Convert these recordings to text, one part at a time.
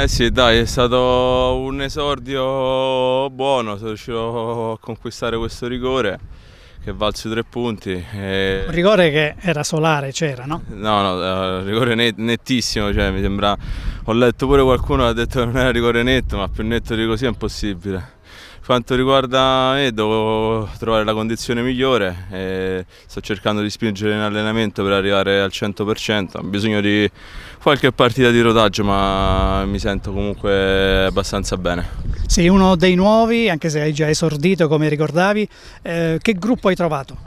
Eh sì, dai, è stato un esordio buono, sono riuscito a conquistare questo rigore che valse tre punti. E... Un rigore che era solare, c'era, no? No, no, un eh, rigore nettissimo, cioè, mi sembra ho letto pure qualcuno che ha detto che non era rigore netto, ma più netto di così è impossibile. Quanto riguarda me, devo trovare la condizione migliore sto cercando di spingere in allenamento per arrivare al 100%. Ho bisogno di qualche partita di rodaggio, ma mi sento comunque abbastanza bene. Sei uno dei nuovi, anche se hai già esordito come ricordavi. Eh, che gruppo hai trovato?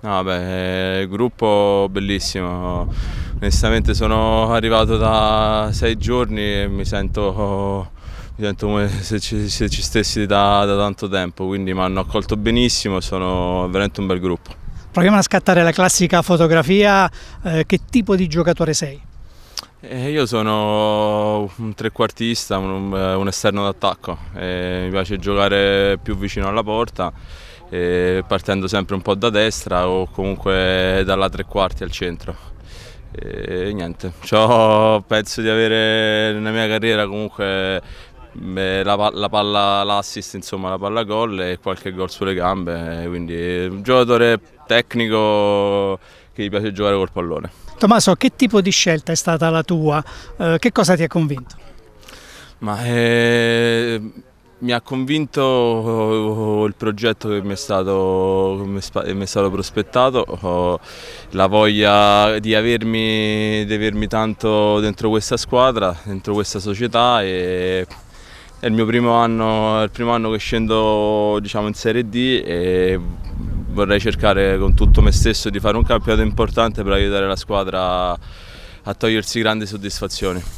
No, beh, gruppo bellissimo onestamente sono arrivato da sei giorni e mi sento, mi sento come se ci, se ci stessi da, da, tanto tempo, quindi mi hanno accolto benissimo, sono veramente un bel gruppo. Proviamo a scattare la classica fotografia, eh, che tipo di giocatore sei? Eh, io sono un trequartista, un, un eh, esterno d'attacco, eh, mi piace giocare più vicino alla porta partendo sempre un po' da destra o comunque dalla tre quarti al centro. E eh, niente, Ciò penso di avere nella mia carriera comunque beh, la, la, palla, l'assist, insomma la palla gol e qualche gol sulle gambe, eh, quindi un giocatore tecnico che gli piace giocare col pallone. Tommaso, che tipo di scelta è stata la tua? Eh, che cosa ti ha convinto? Ma eh, mi ha convinto eh, il progetto che mi è stato, mi è stato prospettato, eh, la voglia di avermi, di avermi, tanto dentro questa squadra, dentro questa società. E è il mio primo anno, il primo anno che scendo diciamo, in Serie D e vorrei cercare con tutto me stesso di fare un campionato importante per aiutare la squadra a togliersi grandi soddisfazioni.